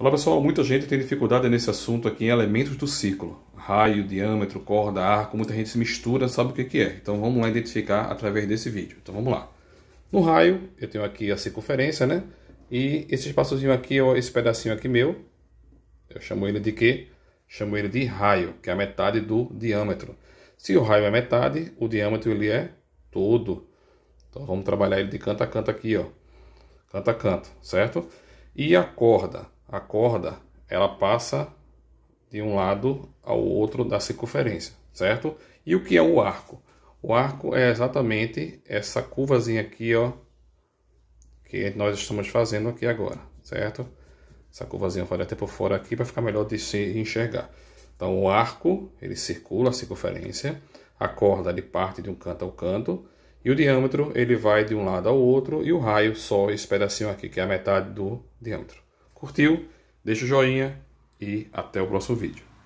Olá pessoal, muita gente tem dificuldade nesse assunto aqui em elementos do círculo. Raio, diâmetro, corda, arco, muita gente se mistura, sabe o que, que é. Então vamos lá identificar através desse vídeo. Então vamos lá. No raio, eu tenho aqui a circunferência, né? E esse espaçozinho aqui, esse pedacinho aqui meu, eu chamo ele de quê? Chamo ele de raio, que é a metade do diâmetro. Se o raio é metade, o diâmetro ele é todo. Então vamos trabalhar ele de canto a canto aqui, ó. Canto a canto, certo? E a corda? a corda ela passa de um lado ao outro da circunferência, certo? E o que é o arco? O arco é exatamente essa curvazinha aqui, ó, que nós estamos fazendo aqui agora, certo? Essa curvazinha vou até por fora aqui para ficar melhor de se enxergar. Então o arco, ele circula a circunferência, a corda ele parte de um canto ao canto, e o diâmetro ele vai de um lado ao outro, e o raio só esse pedacinho assim, aqui, que é a metade do diâmetro. Curtiu? Deixa o joinha e até o próximo vídeo.